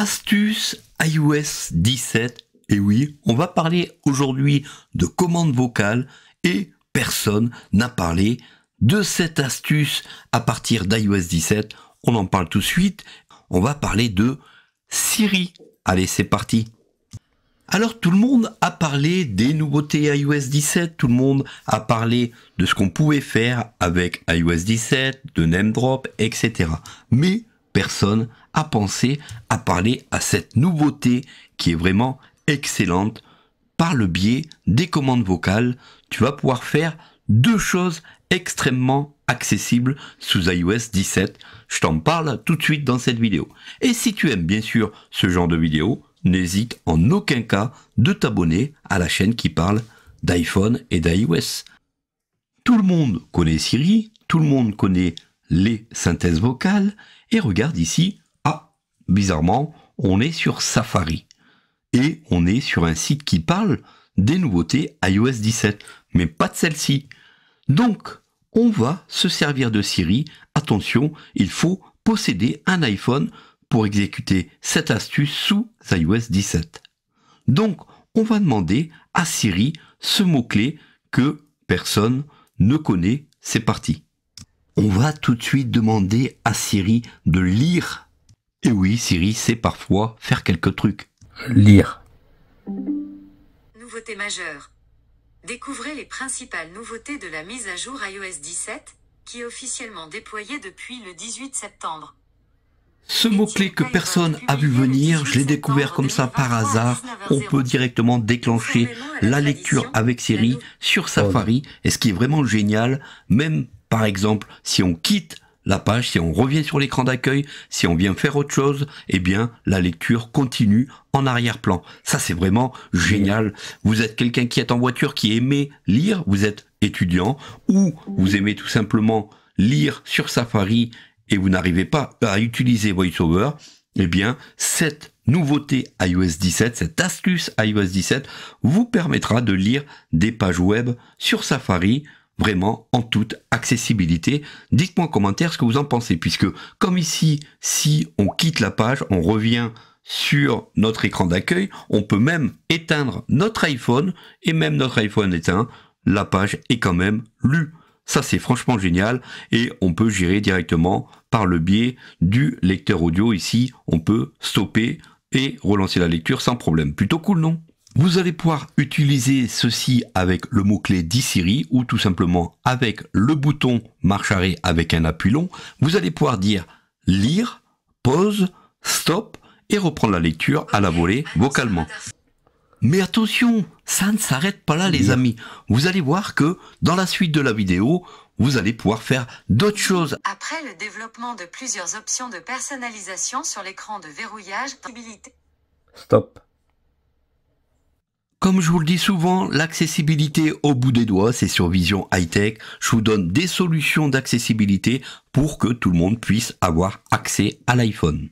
Astuce iOS 17. Et oui, on va parler aujourd'hui de commande vocale et personne n'a parlé de cette astuce à partir d'iOS 17. On en parle tout de suite. On va parler de Siri. Allez, c'est parti. Alors tout le monde a parlé des nouveautés iOS 17, tout le monde a parlé de ce qu'on pouvait faire avec iOS 17, de name etc. Mais personne à penser à parler à cette nouveauté qui est vraiment excellente par le biais des commandes vocales. Tu vas pouvoir faire deux choses extrêmement accessibles sous iOS 17. Je t'en parle tout de suite dans cette vidéo. Et si tu aimes bien sûr ce genre de vidéo, n'hésite en aucun cas de t'abonner à la chaîne qui parle d'iPhone et d'iOS. Tout le monde connaît Siri, tout le monde connaît les synthèses vocales et regarde ici, ah, bizarrement, on est sur Safari. Et on est sur un site qui parle des nouveautés iOS 17, mais pas de celle-ci. Donc, on va se servir de Siri. Attention, il faut posséder un iPhone pour exécuter cette astuce sous iOS 17. Donc, on va demander à Siri ce mot-clé que personne ne connaît. C'est parti on va tout de suite demander à Siri de lire. Et oui, Siri sait parfois faire quelques trucs. Lire. Nouveauté majeure. Découvrez les principales nouveautés de la mise à jour iOS 17, qui est officiellement déployée depuis le 18 septembre. Ce mot-clé que personne a vu venir, je l'ai découvert comme ça par hasard. On peut directement déclencher la lecture avec Siri sur Safari. Et ce qui est vraiment génial, même par exemple, si on quitte la page, si on revient sur l'écran d'accueil, si on vient faire autre chose, eh bien, la lecture continue en arrière-plan. Ça, c'est vraiment génial. Vous êtes quelqu'un qui est en voiture, qui aimait lire, vous êtes étudiant, ou vous aimez tout simplement lire sur Safari et vous n'arrivez pas à utiliser VoiceOver, eh bien, cette nouveauté iOS 17, cette astuce iOS 17, vous permettra de lire des pages web sur Safari vraiment en toute accessibilité. Dites-moi en commentaire ce que vous en pensez, puisque comme ici, si on quitte la page, on revient sur notre écran d'accueil, on peut même éteindre notre iPhone, et même notre iPhone éteint, la page est quand même lue. Ça, c'est franchement génial et on peut gérer directement par le biais du lecteur audio. Ici, on peut stopper et relancer la lecture sans problème. Plutôt cool, non vous allez pouvoir utiliser ceci avec le mot-clé d'Isiri ou tout simplement avec le bouton marche arrêt avec un appui long. Vous allez pouvoir dire lire, pause, stop et reprendre la lecture à la volée vocalement. Mais attention, ça ne s'arrête pas là les amis. Vous allez voir que dans la suite de la vidéo, vous allez pouvoir faire d'autres choses. Après le développement de plusieurs options de personnalisation sur l'écran de verrouillage, stop. Comme je vous le dis souvent, l'accessibilité au bout des doigts, c'est sur Vision High Tech. Je vous donne des solutions d'accessibilité pour que tout le monde puisse avoir accès à l'iPhone.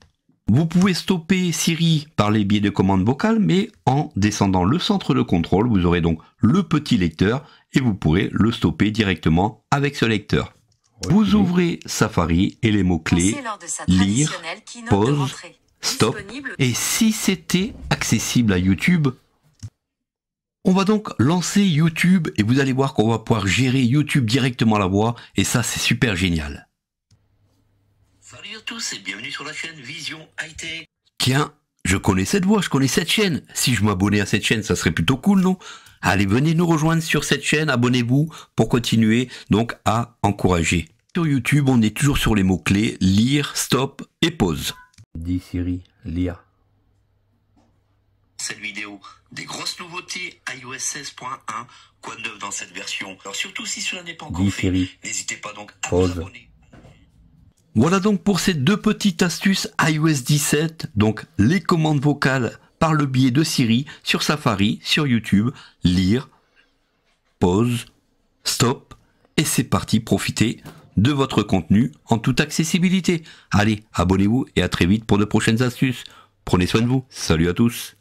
Vous pouvez stopper Siri par les biais de commandes vocales, mais en descendant le centre de contrôle, vous aurez donc le petit lecteur et vous pourrez le stopper directement avec ce lecteur. Vous ouvrez Safari et les mots-clés lire, pause, stop. Et si c'était accessible à YouTube, on va donc lancer YouTube et vous allez voir qu'on va pouvoir gérer YouTube directement la voix et ça c'est super génial. Salut à tous et bienvenue sur la chaîne Vision IT. Tiens, je connais cette voix, je connais cette chaîne. Si je m'abonnais à cette chaîne, ça serait plutôt cool, non Allez, venez nous rejoindre sur cette chaîne, abonnez-vous pour continuer donc à encourager. Sur YouTube, on est toujours sur les mots-clés lire, stop et pause. Dis Siri, lire cette vidéo des grosses nouveautés iOS 16.1, quoi de neuf dans cette version. Alors surtout si cela n'est pas encore n'hésitez pas donc à vous abonner. Voilà donc pour ces deux petites astuces iOS 17, donc les commandes vocales par le biais de Siri sur Safari, sur YouTube, lire, pause, stop, et c'est parti, profitez de votre contenu en toute accessibilité. Allez, abonnez-vous et à très vite pour de prochaines astuces. Prenez soin de vous. Salut à tous.